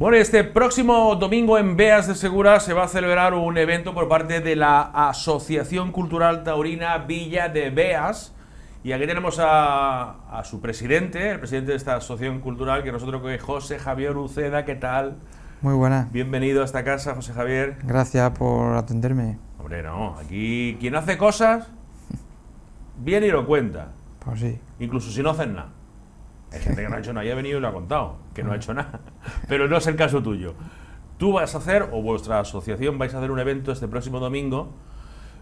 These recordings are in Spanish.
Bueno, este próximo domingo en Beas de Segura se va a celebrar un evento por parte de la Asociación Cultural Taurina Villa de Beas. Y aquí tenemos a, su presidente, el presidente de esta asociación cultural, que nosotros que es José Javier Uceda. ¿Qué tal? Muy buena. Bienvenido a esta casa, José Javier. Gracias por atenderme. Hombre, no. Aquí quien hace cosas, viene y lo cuenta. Pues sí. Incluso si no hacen nada. Hay gente que no ha hecho nada y ha venido y lo ha contado, que no ha hecho nada. Pero no es el caso tuyo. Tú vas a hacer, o vuestra asociación vais a hacer un evento este próximo domingo,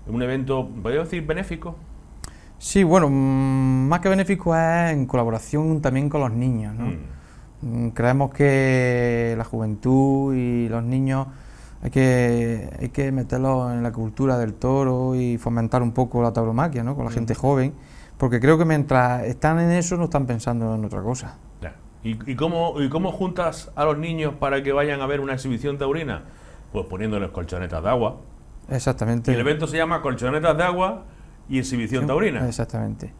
un evento, podría decir, benéfico. Sí, bueno, mm, más que benéfico es en colaboración también con los niños. Mm. Mm, creemos que la juventud y los niños hay que, hay que meterlos en la cultura del toro y fomentar un poco la tauromaquia ¿no? con la gente joven porque creo que mientras están en eso no están pensando en otra cosa. ¿Y, ¿Y, cómo, ¿Y cómo juntas a los niños para que vayan a ver una exhibición taurina? Pues poniéndoles colchonetas de agua. Exactamente. el evento se llama Colchonetas de agua y exhibición taurina. Exactamente.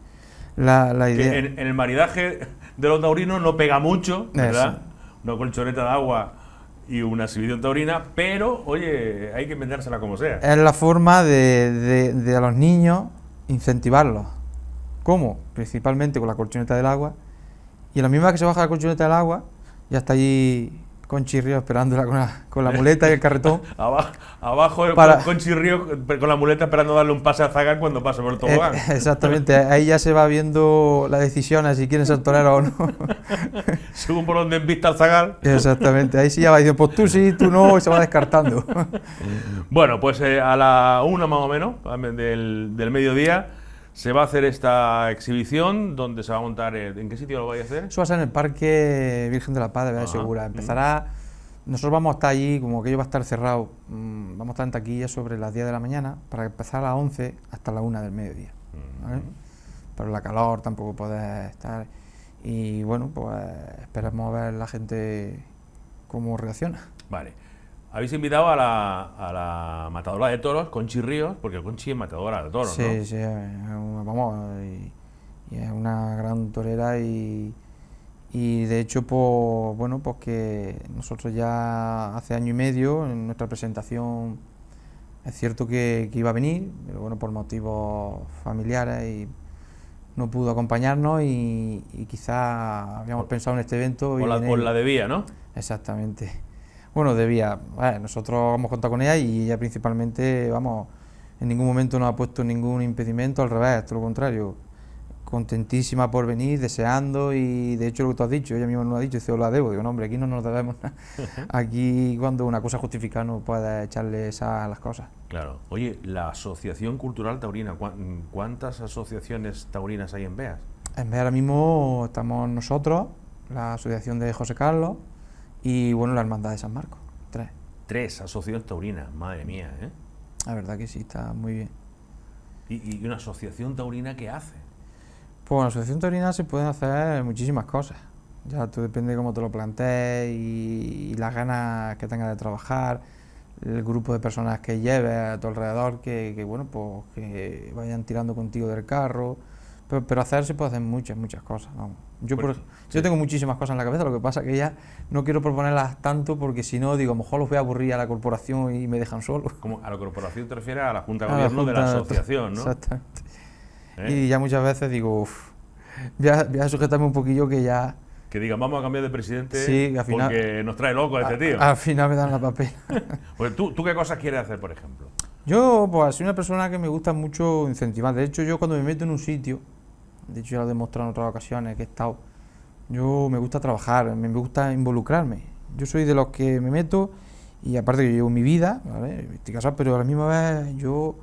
La, idea... En, el maridaje de los taurinos no pega mucho, ¿verdad? Una colchoneta de agua y una exhibición taurina, pero, oye, hay que inventársela como sea. Es la forma de, de a los niños incentivarlos ¿Cómo? Principalmente con la colchoneta del agua. Y en la misma que se baja la colchoneta del agua, ya está allí con Río esperándola con la, con la muleta y el carretón. abajo, abajo para... con la muleta esperando darle un pase a Zagal cuando pase por el eh, tobogán. exactamente, ahí ya se va viendo la decisión a si quieren ser o no. Según por donde en vista al Zagal. Exactamente, ahí sí ya va diciendo, pues tú sí, tú no, y se va descartando. bueno, pues eh, a la una más o menos del, del mediodía se va a hacer esta exhibición, donde se va a montar? ¿En qué sitio lo vais a hacer? Eso va a ser en el Parque Virgen de la Paz de ah, Segura. Mm. Empezará, nosotros vamos a estar allí, como aquello va a estar cerrado, mm, vamos a estar en taquilla sobre las 10 de la mañana, para empezar a las 11 hasta la 1 del mediodía. Mm. Pero la calor tampoco puede estar... Y bueno, pues esperamos ver la gente cómo reacciona. Vale habéis invitado a la, matadora de toros, Conchi Ríos, porque Conchi es matadora de toros, sí, Sí, vamos, y, es una gran torera y, de hecho, pues, bueno, pues que nosotros ya hace año y medio en nuestra presentación es cierto que, iba a venir, pero bueno, por motivos familiares y no pudo acompañarnos y, quizás habíamos pensado en este evento. y la, la debía, ¿no? Exactamente. Bueno, debía. nosotros hemos contado con ella y ella principalmente, vamos, en ningún momento nos ha puesto ningún impedimento, al revés, todo lo contrario. Contentísima por venir, deseando y de hecho lo que tú has dicho, ella misma nos lo ha dicho, dice, la debo. Digo, no, hombre, aquí no nos debemos nada. aquí cuando una cosa justifica no pueda echarle esas a las cosas. Claro. Oye, la Asociación Cultural Taurina, ¿cuántas asociaciones taurinas hay en BEAS? En BEAS ahora mismo estamos nosotros, la Asociación de José Carlos, y bueno, la Hermandad de San Marcos, tres. Tres asociaciones taurinas, madre mía, ¿eh? La verdad que sí, está muy bien. ¿Y, una asociación taurina qué hace? Pues en asociación taurina se pueden hacer muchísimas cosas. Ya tú depende de cómo te lo plantees y, las ganas que tengas de trabajar, el grupo de personas que lleves a tu alrededor, que, que bueno, pues que vayan tirando contigo del carro pero, hacerse hacer puede hacer muchas, muchas cosas. Yo, pues yo tengo muchísimas cosas en la cabeza, lo que pasa es que ya no quiero proponerlas tanto porque si no, digo, a lo mejor los voy a aburrir a la corporación y me dejan solo. Como a la corporación te refieres a la Junta de Gobierno de la asociación, ¿no? Exactamente. ¿Eh? Y ya muchas veces digo, uff, voy, a sujetarme un poquillo que ya... Que digan, vamos a cambiar de presidente porque nos trae loco este tío. Al final me dan la papel. pues, ¿tú, ¿Tú qué cosas quieres hacer, por ejemplo? Yo, pues, soy una persona que me gusta mucho incentivar. De hecho, yo cuando me meto en un sitio, de hecho ya lo he demostrado en otras ocasiones que he estado, yo me gusta trabajar, me gusta involucrarme. Yo soy de los que me meto y aparte que yo llevo mi vida, ¿vale? estoy casado, pero a la misma vez yo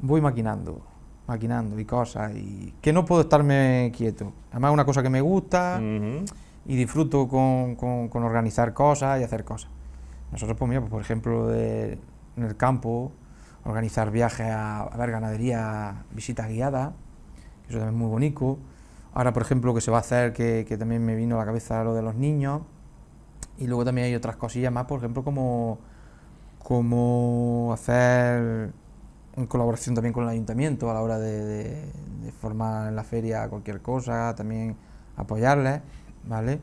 voy maquinando, maquinando y cosas, y que no puedo estarme quieto. Además es una cosa que me gusta y disfruto con, organizar cosas y hacer cosas. Nosotros, pues, pues por ejemplo, en el campo, organizar viajes a, a ver ganadería, visitas guiadas, eso también es muy bonito. Ahora, por ejemplo, que se va a hacer, que, que también me vino a la cabeza lo de los niños. Y luego también hay otras cosillas más, por ejemplo, como, como hacer en colaboración también con el ayuntamiento a la hora de, formar en la feria cualquier cosa, también apoyarles, ¿vale?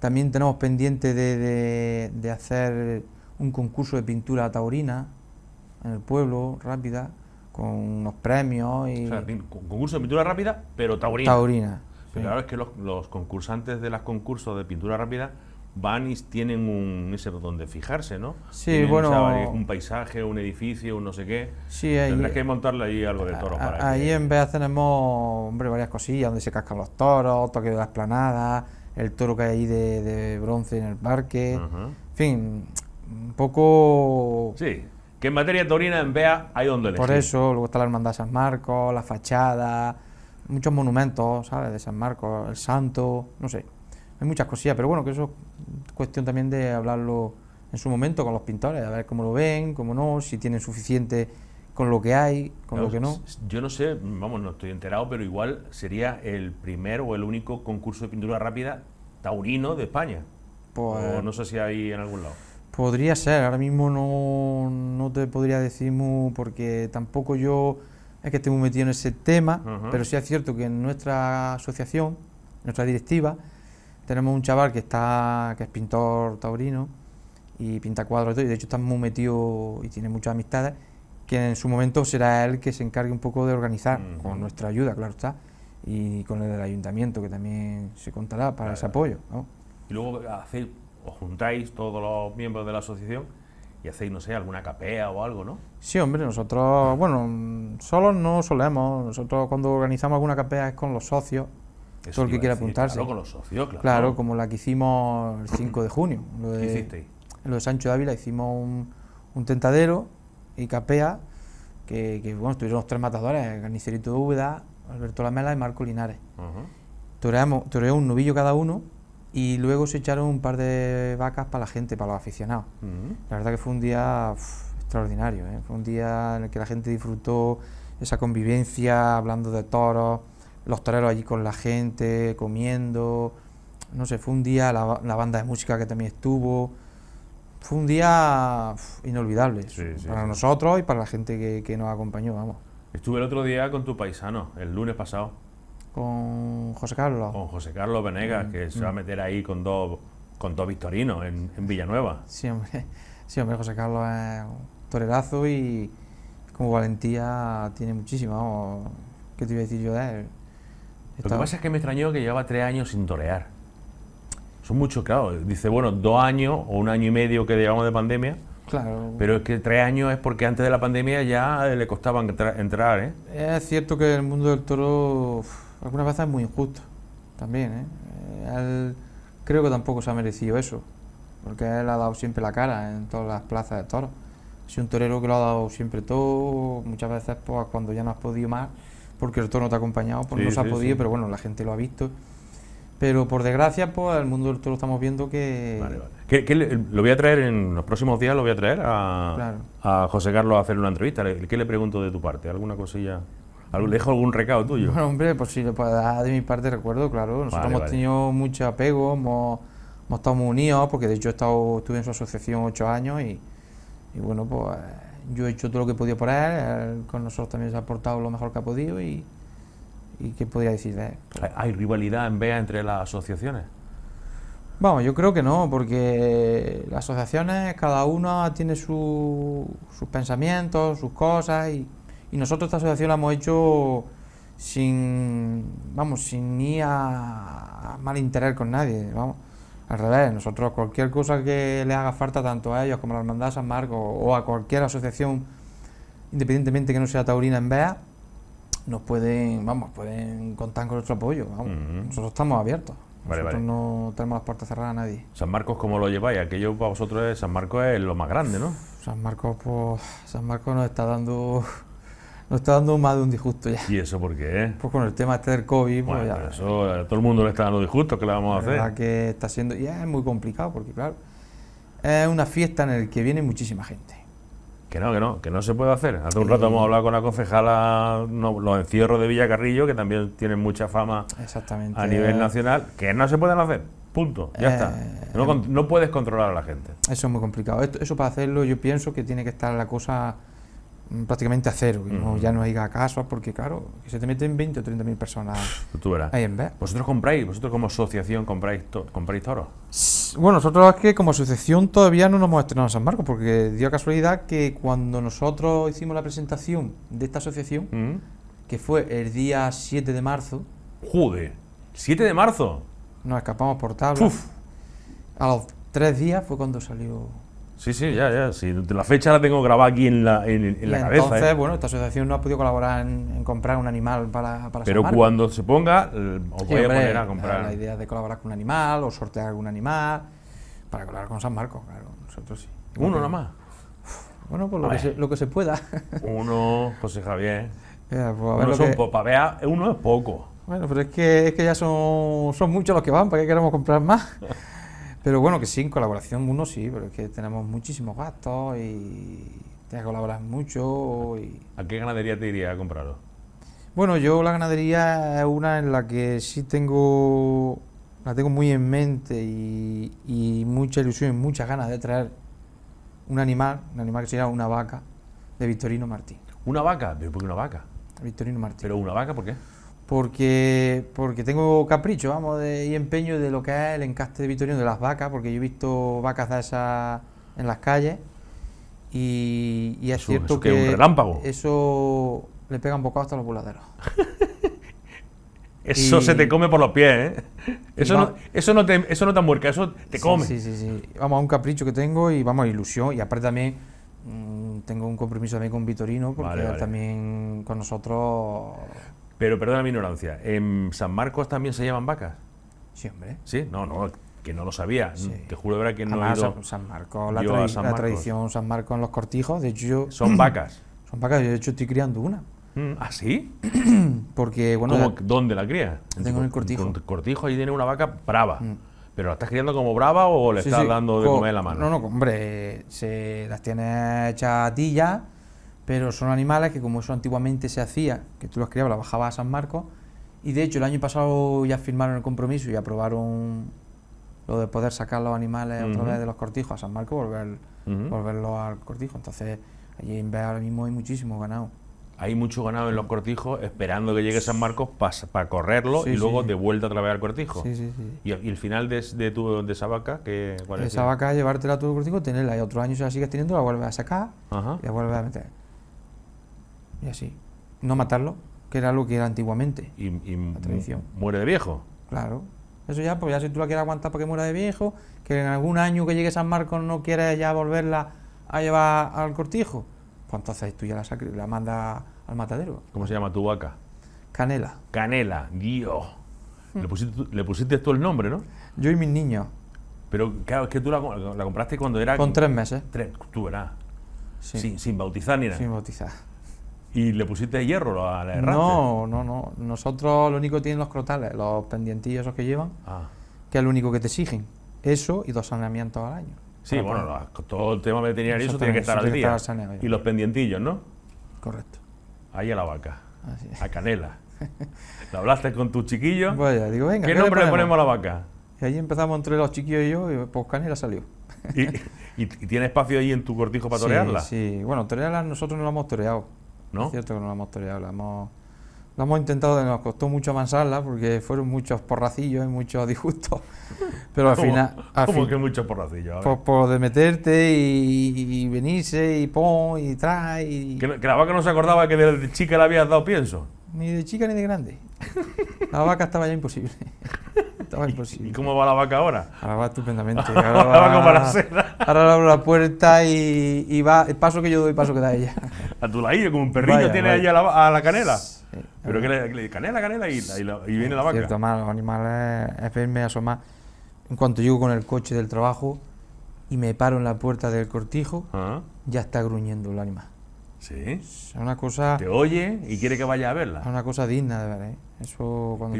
También tenemos pendiente de, de hacer un concurso de pintura taurina en el pueblo, rápida, con unos premios y... O sea, concurso de pintura rápida, pero taurina. Taurina. Pero claro, es que los, concursantes de los concursos de pintura rápida van y tienen un ese donde fijarse, ¿no? Sí, bueno, un paisaje, un edificio, un no sé qué. Sí, Tendrás que montarle ahí algo de toro para Ahí en vez tenemos, hombre, varias cosillas donde se cascan los toros, toque de la esplanada, el toro que hay ahí de, de bronce en el parque. En fin, un poco Sí, que en materia taurina en Bea hay donde elegir. Por eso, luego está la Hermandad San Marcos, la fachada, muchos monumentos, ¿sabes? De San Marcos, el Santo, no sé. Hay muchas cosillas, pero bueno, que eso es cuestión también de hablarlo en su momento con los pintores, a ver cómo lo ven, cómo no, si tienen suficiente con lo que hay, con lo que no. Yo no sé, vamos, no estoy enterado, pero igual sería el primer o el único concurso de pintura rápida taurino de España. Pues no sé si hay en algún lado. Podría ser, ahora mismo no, no te podría decir muy, porque tampoco yo es que esté muy metido en ese tema, pero sí es cierto que en nuestra asociación, nuestra directiva, tenemos un chaval que está que es pintor taurino y pinta cuadros y de hecho está muy metido y tiene muchas amistades, que en su momento será él que se encargue un poco de organizar, con nuestra ayuda, claro está, y con el del ayuntamiento, que también se contará para ese apoyo. Y luego hacer os juntáis todos los miembros de la asociación y hacéis, no sé, alguna capea o algo, ¿no? Sí, hombre, nosotros, bueno, solos no solemos. Nosotros cuando organizamos alguna capea es con los socios, Eso todo el que quiere apuntarse. Claro, con los socios, claro. Claro, como la que hicimos el 5 de junio. Lo de, ¿Qué Lo de Sancho Ávila hicimos un, tentadero y capea, que, bueno, estuvieron los tres matadores, Carnicerito de Úbeda, Alberto Lamela y Marco Linares. un novillo cada uno y luego se echaron un par de vacas para la gente, para los aficionados. La verdad que fue un día extraordinario, ¿eh? fue un día en el que la gente disfrutó esa convivencia, hablando de toros, los toreros allí con la gente, comiendo, no sé, fue un día, la, banda de música que también estuvo, fue un día inolvidable para nosotros y para la gente que, que nos acompañó, vamos. Estuve el otro día con tu paisano, el lunes pasado con José Carlos. Con José Carlos Venegas, que se va a mm. meter ahí con dos, con dos victorinos en, Villanueva. Sí hombre, sí, hombre, José Carlos es un torerazo y como valentía tiene muchísima. ¿Qué te iba a decir yo de él? Lo que pasa es que me extrañó que llevaba tres años sin torear. Son muchos, claro. Dice, bueno, dos años o un año y medio que llevamos de pandemia. Claro. Pero es que tres años es porque antes de la pandemia ya le costaba entrar, ¿eh? Es cierto que el mundo del toro algunas veces muy injusto también. ¿eh? Eh, creo que tampoco se ha merecido eso, porque él ha dado siempre la cara en todas las plazas de toros. si un torero que lo ha dado siempre todo, muchas veces pues, cuando ya no has podido más, porque el toro no te ha acompañado, pues no se ha podido, pero bueno, la gente lo ha visto. Pero por desgracia, pues el mundo del toro estamos viendo que... lo voy a traer en los próximos días, lo voy a traer a, a José Carlos a hacer una entrevista. ¿Qué le pregunto de tu parte? ¿Alguna cosilla? ¿Le dejo algún recado tuyo? Bueno, hombre, pues si le puedo de mi parte recuerdo, claro. Nosotros hemos tenido mucho apego, hemos, hemos, estado muy unidos, porque de hecho he estado, estuve en su asociación ocho años y, y bueno, pues yo he hecho todo lo que he podido por él, con nosotros también se ha aportado lo mejor que ha podido y, y ¿qué podría decir de él? ¿Hay rivalidad en BEA entre las asociaciones? Vamos, yo creo que no, porque las asociaciones, cada una tiene sus pensamientos, sus cosas y y nosotros esta asociación la hemos hecho sin, vamos, sin ni a, mal interés con nadie, vamos. Al revés, nosotros cualquier cosa que le haga falta tanto a ellos como a la Hermandad de San Marcos o a cualquier asociación, independientemente que no sea taurina en BEA, nos pueden, vamos, pueden contar con nuestro apoyo. Nosotros estamos abiertos. nosotros no tenemos las puertas cerradas a nadie. San Marcos, ¿cómo lo lleváis? Aquello para vosotros, es, San Marcos es lo más grande, ¿no? San Marcos, pues, San Marcos nos está dando nos está dando más de un disgusto ya. ¿Y eso por qué? Pues con el tema este del COVID. Pues bueno, eso todo el mundo le está dando disgusto, ¿qué le vamos a hacer? La que está siendo. Ya es muy complicado porque, claro, es una fiesta en la que viene muchísima gente. Que no, que no, que no se puede hacer. Hace un rato hemos hablado con la concejala los encierros de Villacarrillo, que también tienen mucha fama Exactamente. a nivel nacional, que no se pueden hacer. Punto. Ya eh, está. No, eh, no, puedes controlar a la gente. Eso es muy complicado. eso para hacerlo yo pienso que tiene que estar la cosa Mm, prácticamente a cero, ya no hay casos porque claro, se te meten 20 o 30 mil personas ahí en vez. ¿Vosotros compráis, vosotros como asociación compráis, compráis toros? Bueno, nosotros es que como asociación todavía no nos hemos estrenado San Marcos, porque dio casualidad que cuando nosotros hicimos la presentación de esta asociación, que fue el día 7 de marzo. ¡Jude! ¿7 de marzo? Nos escapamos por tabla. A los tres días fue cuando salió Sí, sí, ya, ya. Sí. La fecha la tengo grabada aquí en la, en, la cabeza. Entonces, ¿eh? bueno, esta asociación no ha podido colaborar en, comprar un animal para, para Pero cuando se ponga, os voy a poner a comprar. La idea de colaborar con un animal o sortear algún animal para colaborar con San Marcos, claro. Nosotros sí. Uno nada más. Bueno, pues lo que, se, lo que, se, pueda. uno, José Javier. pues, a ver uno son vea, uno es poco. Bueno, pero es que, es que ya son, son muchos los que van, ¿para qué queremos comprar más? Pero bueno, que sí, en colaboración uno sí, pero es que tenemos muchísimos gastos y te que colaborar mucho. ¿A qué ganadería te iría a comprarlo? Bueno, yo la ganadería es una en la que sí tengo, la tengo muy en mente y, mucha ilusión y muchas ganas de traer un animal, un animal que sería una vaca, de Victorino Martín. ¿Una vaca? por qué una vaca? Victorino Martín. ¿Pero una vaca por qué? porque, porque tengo capricho, vamos, de, y empeño de lo que es el encaste de Vitorino, de las vacas, porque yo he visto vacas de esas en las calles, y, es eso, cierto que, eso le pega un bocado hasta los voladeros. eso se te come por los pies, ¿eh? Eso, no, eso, no te, eso no te muerca, eso te come. Sí, sí, sí. Vamos, a un capricho que tengo y vamos, a ilusión, y aparte también mm, tengo un compromiso también con Vitorino, porque también con nosotros pero perdona mi ignorancia, ¿en San Marcos también se llaman vacas? Sí, hombre. Sí, no, no, que no lo sabía. Te juro verdad que no he ido San, Marcos, la, tradición San Marcos en los cortijos, de hecho yo... Son vacas. Son vacas, yo de hecho estoy criando una. Mm, ¿Ah, sí? Porque, bueno... ¿Dónde la crías? Tengo en el cortijo. En el cortijo ahí tiene una vaca brava. Mm. ¿Pero la estás criando como brava o le estás dando de comer comer la mano? No, no, hombre, se las tiene hechas a ti ya pero son animales que como eso antiguamente se hacía, que tú los criabas, los bajabas a San Marcos, y de hecho el año pasado ya firmaron el compromiso y aprobaron lo de poder sacar los animales otra vez de los cortijos a San Marcos, volver, volverlos al cortijo. Entonces allí en vez ahora mismo hay muchísimo ganado. Hay mucho ganado en los cortijos esperando que llegue San Marcos para correrlo y luego de vuelta a través al cortijo. Sí, y, y, el final de, tu, de esa vaca? Que, ¿cuál esa vaca llevártela a tu cortijo, tenerla y otro año si la sigues teniendo la vuelves a sacar y la vuelves a meter y así. No matarlo, que era lo que era antiguamente. Y, tradición. muere de viejo. Claro. Eso ya, pues ya si tú la quieres aguantar para que muera de viejo, que en algún año que llegue San Marcos no quieres ya volverla a llevar al cortijo, pues entonces tú ya la, la mandas al matadero. ¿Cómo se llama tu vaca? Canela. Canela, Dios. Hmm. Le, pusiste, le tú el nombre, ¿no? Yo y mis niños. Pero claro, es que tú la, compraste cuando era... Con tres meses. Tres, tú verás. Sin, sin bautizar ni nada. Sin bautizar. ¿Y le pusiste hierro a la herramienta? No, no, no. Nosotros lo único que tienen los crotales, los pendientillos esos que llevan, ah. que es lo único que te exigen. Eso y dos saneamientos al año. Sí, bueno, todo el tema veterinario eso, eso tiene que estar al día. y los pendientillos, ¿no? Correcto. Ahí a la vaca. A canela. ¿Lo hablaste con tus chiquillos? Pues ya, digo, venga. ¿Qué, nombre le ponemos? a la vaca? Y ahí empezamos entre los chiquillos y yo, y pues canela salió. ¿Y, tiene espacio ahí en tu cortijo para torearla? Sí, bueno, torearla nosotros no la hemos toreado ¿no? cierto que no la hemos toreado, la hemos, intentado, nos costó mucho avanzarla porque fueron muchos porracillos y muchos disgustos. Pero al final. Al que muchos porracillos? Por, de meterte y, venirse y pon y trae. Y, ¿Que, que, la vaca no se acordaba que de chica le habías dado pienso. Ni de chica ni de grande. La vaca estaba ya imposible. ¿Y cómo va la vaca ahora? Ahora va estupendamente. Ahora, la abro la puerta y, va el paso que yo doy, paso que da ella. A tu lado, como un perrillo tiene vaya. a la, a la canela. Eh, pero que le, eh. le, canela, canela y, y, viene la vaca. Cierto, más, los animales, es verme asomar. En cuanto llego con el coche del trabajo y me paro en la puerta del cortijo, ah. ya está gruñendo el animal. Sí. Es una cosa... Te oye y quiere que vaya a verla. Es una cosa digna de ver, ¿eh? Eso cuando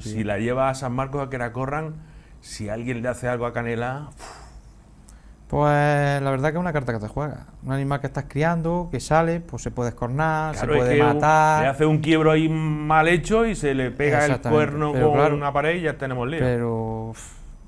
Si la lleva a San Marcos a que la corran, si alguien le hace algo a Canela... Pues la verdad que es una carta que te juega. Un animal que estás criando, que sale, pues se puede escornar, se puede matar. Le hace un quiebro ahí mal hecho y se le pega el cuerno con una pared y ya tenemos lío. Pero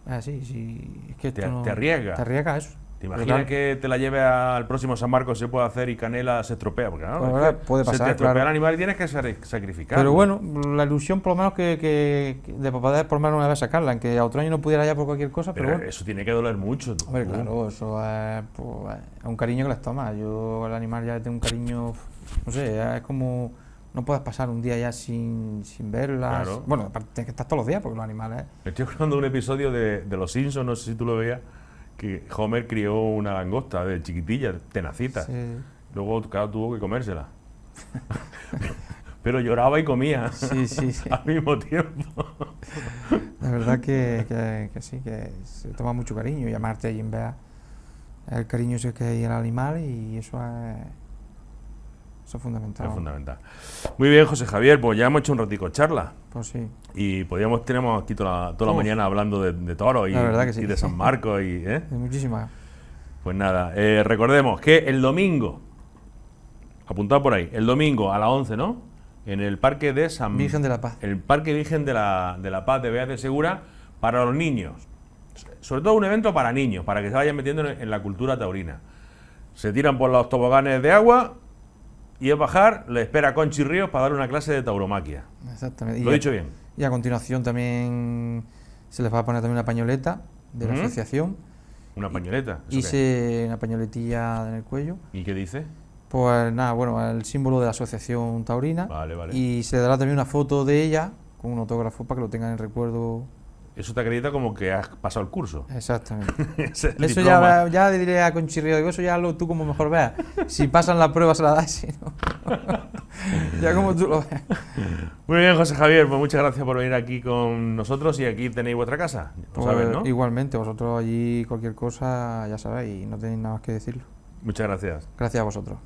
así, Es que te, te arriesga. Te arriesga eso imagina que te la lleve al próximo San Marcos se puede hacer y Canela se estropea? Porque no, pues puede pasar. Se te estropea el animal y tienes que sacrificar. Pero bueno, la ilusión por lo menos que, de poder por lo menos una vez sacarla, aunque a otro año no pudiera ya por cualquier cosa, pero, Eso tiene que doler mucho. claro, eso pues, es un cariño que las toma Yo al animal ya le tengo un cariño, no sé, es como no puedes pasar un día ya sin, sin verlas. Bueno, tienes que estar todos los días porque los animales. Estoy hablando un episodio de, de Los Simpsons, no sé si tú lo veías que Homer crió una langosta de chiquitilla, tenacita. Sí. Luego, claro, tuvo que comérsela. Pero lloraba y comía al mismo tiempo. La verdad que, sí, que se toma mucho cariño. Y a Marta y el cariño es que hay el animal y eso es es fundamental. fundamental. Muy bien, José Javier, pues ya hemos hecho un ratico charla. Pues sí. Y podíamos, tenemos aquí toda, la, mañana hablando de, toro y, de San Marcos y... ¿eh? Muchísimas. Pues nada, eh, recordemos que el domingo, apuntado por ahí, el domingo a las 11, ¿no? En el Parque de San... Virgen de la Paz. El Parque Virgen de la, Paz de Beas de Segura para los niños. Sobre todo un evento para niños, para que se vayan metiendo en la cultura taurina. Se tiran por los toboganes de agua, y a bajar le espera Conchi Ríos para dar una clase de tauromaquia. Exactamente. Lo he dicho bien. Y a continuación también se les va a poner también una pañoleta de la asociación. ¿Una pañoleta? y una pañoletilla en el cuello. ¿Y qué dice? Pues nada, bueno, el símbolo de la asociación taurina. Vale, vale. Y se dará también una foto de ella con un autógrafo para que lo tengan en recuerdo eso te acredita como que has pasado el curso. Exactamente. eso ya, ya, diré a Conchirrio, digo, eso ya lo tú como mejor veas. Si pasan las pruebas se la das, si no. ya como tú lo veas. Muy bien, José Javier, pues muchas gracias por venir aquí con nosotros y aquí tenéis vuestra casa. Pues, igualmente, vosotros allí cualquier cosa ya sabéis y no tenéis nada más que decirlo. Muchas gracias. Gracias a vosotros.